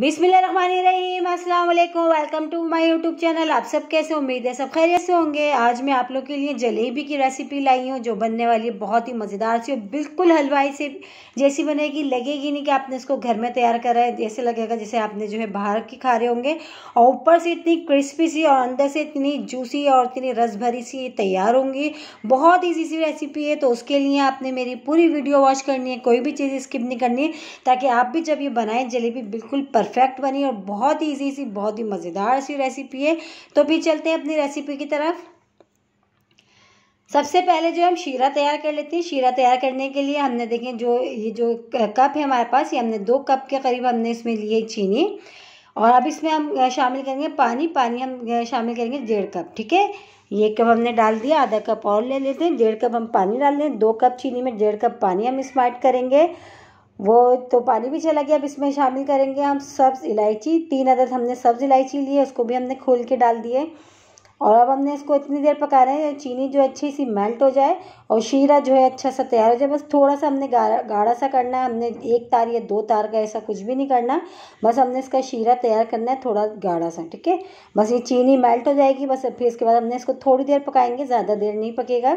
बिसमीम अस्सलाम वालेकुम welcome to my YouTube channel आप सब कैसे उम्मीद है सब खैरियत से होंगे आज मैं आप लोग के लिए जलेबी की रेसिपी लाई हूँ जो बनने वाली है बहुत ही मज़ेदार सी और बिल्कुल हलवाई से जैसी बनेगी लगेगी नहीं कि आपने इसको घर में तैयार करा है जैसे लगेगा जैसे आपने जो है बाहर की खा रहे होंगे और ऊपर से इतनी क्रिस्पी सी और अंदर से इतनी जूसी और इतनी रस भरी सी तैयार होंगी बहुत ईजी सी रेसिपी है तो उसके लिए आपने मेरी पूरी वीडियो वॉच करनी है कोई भी चीज़ स्किप नहीं करनी है ताकि आप भी जब ये बनाएं जलेबी बिल्कुल पर परफेक्ट बनी और बहुत ही ईजी सी बहुत ही मज़ेदार सी रेसिपी है तो भी चलते हैं अपनी रेसिपी की तरफ सबसे पहले जो हम शीरा तैयार कर लेते हैं शीरा तैयार करने के लिए हमने देखें जो ये जो कप है हमारे पास ये हमने दो कप के करीब हमने इसमें लिए चीनी और अब इसमें हम शामिल करेंगे पानी पानी हम शामिल करेंगे डेढ़ कप ठीक है ये कप हमने डाल दिया आधा कप और ले लेते हैं डेढ़ कप हम पानी डाल लें दो कप चीनी में डेढ़ कप पानी हम इसमें ऐड करेंगे वो तो पानी भी चला गया अब इसमें शामिल करेंगे हम सब्ज़ इलायची तीन अदद हमने सब्ज़ इलायची ली है उसको भी हमने खोल के डाल दिए और अब हमने इसको इतनी देर पका रहे हैं चीनी जो अच्छी सी मेल्ट हो जाए और शीरा जो है अच्छा सा तैयार हो जाए बस थोड़ा सा हमने गाढ़ा गाढ़ा सा करना है हमने एक तार या दो तार का ऐसा कुछ भी नहीं करना बस हमने इसका शीरा तैयार करना है थोड़ा गाढ़ा सा ठीक है बस ये चीनी मेल्ट हो जाएगी बस फिर इसके बाद हमने इसको थोड़ी देर पकाएंगे ज़्यादा देर नहीं पकेगा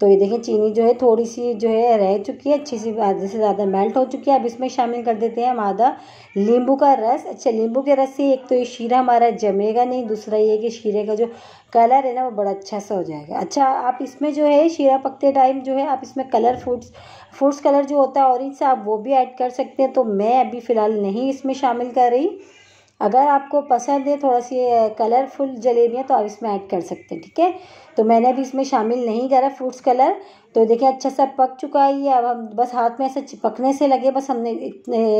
तो ये देखें चीनी जो है थोड़ी सी जो है रह चुकी है अच्छी सी आधे से ज़्यादा मेल्ट हो चुकी है अब इसमें शामिल कर देते हैं हम आधा नींबू का रस अच्छा नींबू के रस से एक तो ये शीरा हमारा जमेगा नहीं दूसरा ये कि शीरे का जो कलर है ना वो बड़ा अच्छा सा हो जाएगा अच्छा आप इसमें जो है शीरा पकते टाइम जो है आप इसमें कलर फ्रूट्स फ्रूट्स कलर जो होता है ऑरेंज सा आप वो भी ऐड कर सकते हैं तो मैं अभी फ़िलहाल नहीं इसमें शामिल कर रही अगर आपको पसंद है थोड़ा सी कलरफुल जलेबियाँ तो आप इसमें ऐड कर सकते हैं ठीक है तो मैंने अभी इसमें शामिल नहीं करा फ्रूट्स कलर तो देखिए अच्छा सा पक चुका है ये अब हम बस हाथ में ऐसा चिपकने से लगे बस हमने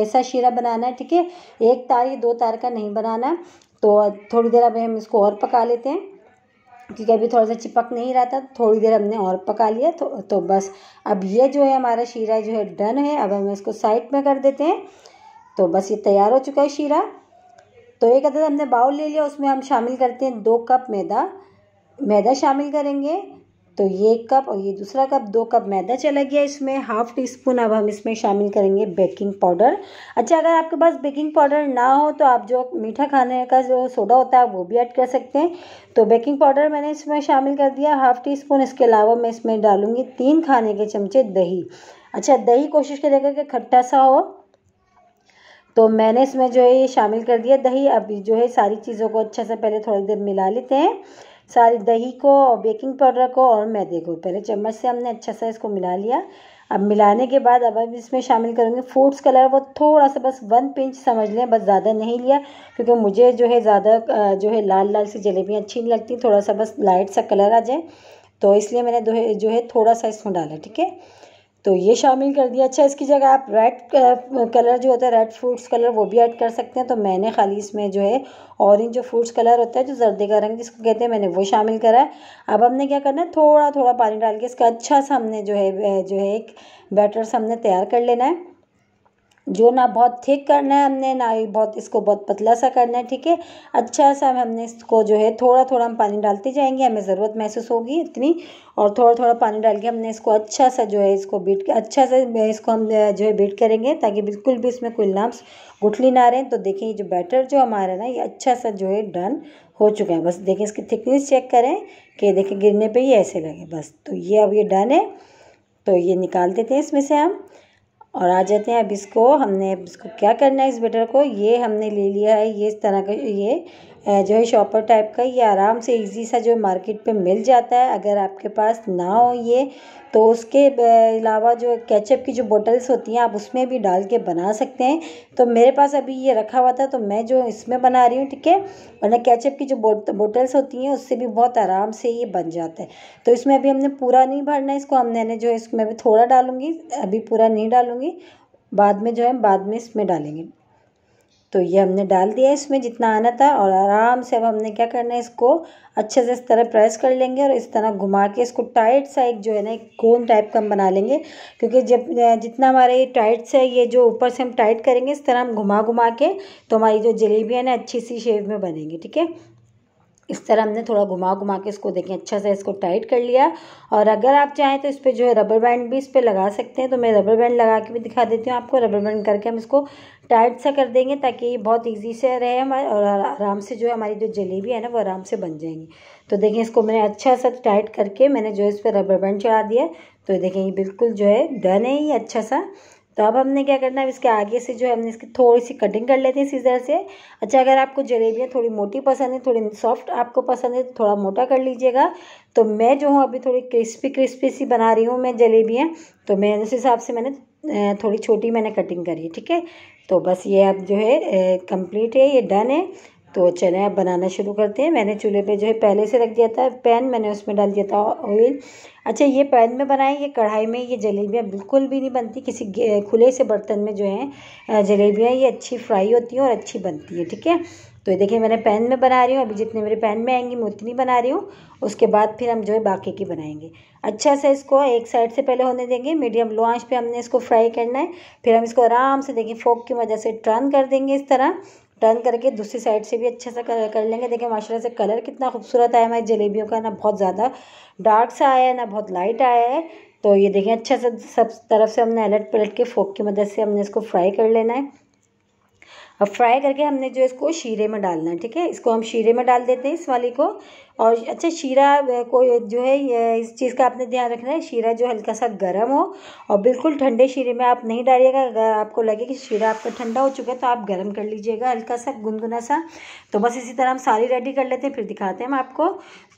ऐसा शीरा बनाना है ठीक है एक तार या दो तार का नहीं बनाना तो थोड़ी देर अभी हम इसको और पका लेते हैं क्योंकि अभी थोड़ा सा चिपक नहीं रहा था थोड़ी देर हमने और पका लिया तो तो बस अब ये जो है हमारा शीरा जो है डन है अब हम इसको साइड में कर देते हैं तो बस ये तैयार हो चुका है शीरा तो एक अदद हमने बाउल ले लिया उसमें हम शामिल करते हैं दो कप मैदा मैदा शामिल करेंगे तो ये एक कप और ये दूसरा कप दो कप मैदा चला गया इसमें हाफ टी स्पून अब हम इसमें शामिल करेंगे बेकिंग पाउडर अच्छा अगर आपके पास बेकिंग पाउडर ना हो तो आप जो मीठा खाने का जो सोडा होता है वो भी ऐड कर सकते हैं तो बेकिंग पाउडर मैंने इसमें शामिल कर दिया हाफ टी स्पून इसके अलावा मैं इसमें डालूँगी तीन खाने के चमचे दही अच्छा दही कोशिश करेगा कि खट्टा सा हो तो मैंने इसमें जो है ये शामिल कर दिया दही अभी जो है सारी चीज़ों को अच्छे से पहले थोड़ी देर मिला लेते हैं सारी दही को और बेकिंग पाउडर को और मैदे को पहले चम्मच से हमने अच्छा सा इसको मिला लिया अब मिलाने के बाद अब अब इसमें शामिल करूँगी फूड्स कलर वो थोड़ा सा बस वन पिंच समझ लें बस ज़्यादा नहीं लिया क्योंकि मुझे जो है ज़्यादा जो है लाल लाल सी जलेबियाँ अच्छी नहीं लगती थोड़ा सा बस लाइट सा कलर आ जाए तो इसलिए मैंने जो है थोड़ा सा इसमें डाला ठीक है तो ये शामिल कर दिया अच्छा इसकी जगह आप रेड कलर uh, जो होता है रेड फ्रूट्स कलर वो भी ऐड कर सकते हैं तो मैंने खाली इसमें जो है ऑरेंज जो फ्रूट्स कलर होता है जो जर्दे का रंग जिसको कहते हैं मैंने वो शामिल करा है अब हमने क्या करना है थोड़ा थोड़ा पानी डाल के इसका अच्छा सा हमने जो है uh, जो है एक बैटर सा हमने तैयार कर लेना है जो ना बहुत थिक करना है हमने ना ही बहुत इसको बहुत पतला सा करना है ठीक है अच्छा सा हमने इसको जो है थोड़ा थोड़ा हम पानी डालते जाएंगे हमें ज़रूरत महसूस होगी इतनी और थोड़ा थोड़ा पानी डाल के हमने इसको अच्छा सा जो है इसको बीट अच्छा सा इसको हम जो है बीट करेंगे ताकि बिल्कुल भी इसमें कोई लम्ब गुठली ना रहे तो देखें ये जो बैटर जो हमारा ना ये अच्छा सा जो है डन हो चुका है बस देखें इसकी थिकनेस चेक करें कि देखें गिरने पर ही ऐसे लगे बस तो ये अब ये डन है तो ये निकाल देते हैं इसमें से हम और आ जाते हैं अब इसको हमने इसको क्या करना है इस बेटर को ये हमने ले लिया है ये इस तरह का ये जो है शॉपर टाइप का ये आराम से इजी सा जो मार्केट पे मिल जाता है अगर आपके पास ना हो ये तो उसके अलावा जो केचप की जो बोटल्स होती हैं आप उसमें भी डाल के बना सकते हैं तो मेरे पास अभी ये रखा हुआ था तो मैं जो इसमें बना रही हूँ ठीक है वरना केचप की जो बोटल्स होती हैं उससे भी बहुत आराम से ये बन जाता है तो इसमें अभी हमने पूरा नहीं भरना इसको हमने जो है इसमें भी थोड़ा डालूँगी अभी पूरा नहीं डालूँगी बाद में जो है बाद में इसमें डालेंगे तो ये हमने डाल दिया इसमें जितना आना था और आराम से अब हमने क्या करना है इसको अच्छे से इस तरह प्रेस कर लेंगे और इस तरह घुमा के इसको टाइट सा एक जो है ना एक कोन टाइप का हम बना लेंगे क्योंकि जब जितना हमारे ये टाइट से ये जो ऊपर से हम टाइट करेंगे इस तरह हम घुमा घुमा के तो हमारी जो जलेबियाँ ना अच्छी सी शेप में बनेंगी ठीक है इस तरह हमने थोड़ा घुमा घुमा के इसको देखें अच्छा सा इसको टाइट कर लिया और अगर आप चाहें तो इस पर जो है रबर बैंड भी इस पर लगा सकते हैं तो मैं रबर बैंड लगा के भी दिखा देती हूँ आपको रबर बैंड करके हम इसको टाइट सा कर देंगे ताकि ये बहुत इजी से रहे हमारे और आराम से जो है हमारी जो जलेबी है ना वो आराम से बन जाएंगी तो देखें इसको मैंने अच्छा सा टाइट करके मैंने जो है इस पर रबर बैंड चढ़ा दिया तो देखें ये बिल्कुल जो है डन है ये अच्छा सा तो अब हमने क्या करना है इसके आगे से जो है हमने इसकी थोड़ी सी कटिंग कर लेते हैं सीजर से अच्छा अगर आपको जलेबियाँ थोड़ी मोटी पसंद है थोड़ी सॉफ्ट आपको पसंद है तो थोड़ा मोटा कर लीजिएगा तो मैं जो हूँ अभी थोड़ी क्रिस्पी क्रिस्पी सी बना रही हूँ मैं जलेबियाँ तो मैं उस हिसाब से मैंने थोड़ी छोटी मैंने कटिंग करी ठीक है तो बस ये अब जो है कंप्लीट है ये डन है तो चले अब बनाना शुरू करते हैं मैंने चूल्हे पे जो है पहले से रख दिया था पैन मैंने उसमें डाल दिया था ऑयल अच्छा ये पैन में बनाए ये कढ़ाई में ये जलेबियाँ बिल्कुल भी नहीं बनती किसी खुले से बर्तन में जो है जलेबियाँ ये अच्छी फ्राई होती हैं और अच्छी बनती है ठीक है तो ये देखिए मैंने पैन में बना रही हूँ अभी जितने मेरे पैन में आएंगी मैं उतनी बना रही हूँ उसके बाद फिर हम जो है बाकी की बनाएंगे अच्छा सा इसको एक साइड से पहले होने देंगे मीडियम लो आंच पे हमने इसको फ्राई करना है फिर हम इसको आराम से देखिए फोक की वजह से टर्न कर देंगे इस तरह टर्न करके दूसरी साइड से भी अच्छे से कर, कर लेंगे देखें माशाल्लाह से कलर कितना खूबसूरत आया हमारी जलेबियों का ना बहुत ज़्यादा डार्क सा आया है ना बहुत लाइट आया है तो ये देखें अच्छे से सब तरफ से हमने अलट पलट के फोक की मदद से हमने इसको फ्राई कर लेना है अब फ्राई करके हमने जो इसको शीरे में डालना है ठीक है इसको हम शीरे में डाल देते हैं इस वाली को और अच्छा शीरा को जो है ये इस चीज़ का आपने ध्यान रखना है शीरा जो हल्का सा गर्म हो और बिल्कुल ठंडे शीरे में आप नहीं डालिएगा अगर आपको लगे कि शीरा आपका ठंडा हो चुका है तो आप गर्म कर लीजिएगा हल्का सा गुनगुना सा तो बस इसी तरह हम सारी रेडी कर लेते हैं फिर दिखाते हैं हम आपको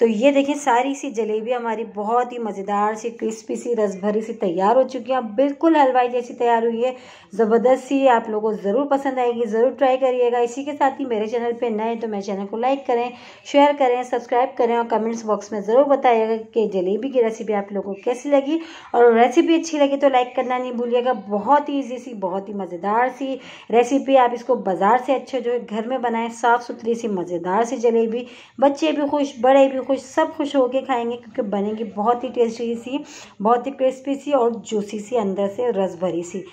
तो ये देखें सारी सी जलेबी हमारी बहुत ही मज़ेदार सी क्रिस्पी सी रस भरी सी तैयार हो चुकी है बिल्कुल हलवाई जैसी तैयार हुई है ज़बरदस्त सी आप लोगों को ज़रूर पसंद आएगी ज़रूर ट्राई करिएगा इसी के साथ ही मेरे चैनल पर नए तो मेरे चैनल को लाइक करें शेयर करें सब्सक्राइब लाइक करें और कमेंट्स बॉक्स में ज़रूर बताइएगा कि जलेबी की रेसिपी आप लोगों को कैसी लगी और रेसिपी अच्छी लगी तो लाइक करना नहीं भूलिएगा बहुत ही ईजी सी बहुत ही मज़ेदार सी रेसिपी आप इसको बाज़ार से अच्छे जो है घर में बनाएं साफ़ सुथरी सी मज़ेदार सी जलेबी बच्चे भी खुश बड़े भी खुश सब खुश होकर खाएंगे क्योंकि बनेगी बहुत ही टेस्टी सी बहुत ही क्रिस्पी सी और जूसी सी अंदर से रस भरी सी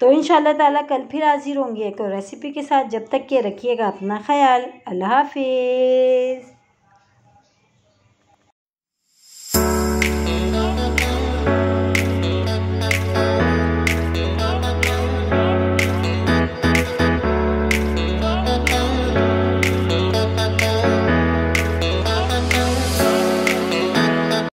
तो इन ताला कल फिर हाजिर होंगे एक रेसिपी के साथ जब तक के रखिएगा अपना ख्याल अल्लाह हाफिज़